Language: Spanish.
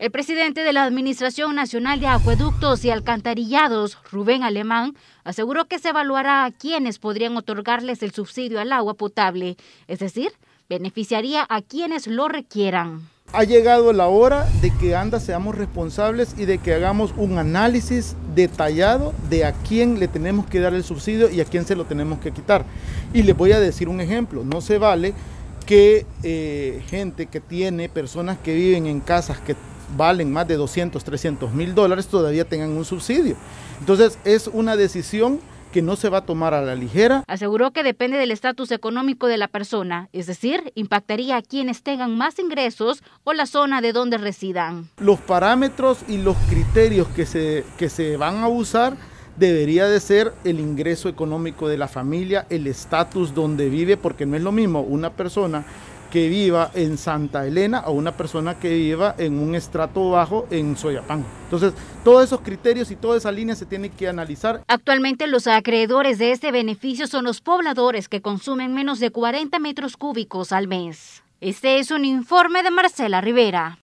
El presidente de la Administración Nacional de Acueductos y Alcantarillados, Rubén Alemán, aseguró que se evaluará a quienes podrían otorgarles el subsidio al agua potable, es decir, beneficiaría a quienes lo requieran. Ha llegado la hora de que anda seamos responsables y de que hagamos un análisis detallado de a quién le tenemos que dar el subsidio y a quién se lo tenemos que quitar. Y les voy a decir un ejemplo, no se vale que eh, gente que tiene personas que viven en casas que valen más de 200, 300 mil dólares, todavía tengan un subsidio. Entonces es una decisión que no se va a tomar a la ligera. Aseguró que depende del estatus económico de la persona, es decir, impactaría a quienes tengan más ingresos o la zona de donde residan. Los parámetros y los criterios que se, se van a usar debería de ser el ingreso económico de la familia, el estatus donde vive, porque no es lo mismo una persona que viva en Santa Elena o una persona que viva en un estrato bajo en Soyapán. Entonces, todos esos criterios y toda esa línea se tiene que analizar. Actualmente los acreedores de este beneficio son los pobladores que consumen menos de 40 metros cúbicos al mes. Este es un informe de Marcela Rivera.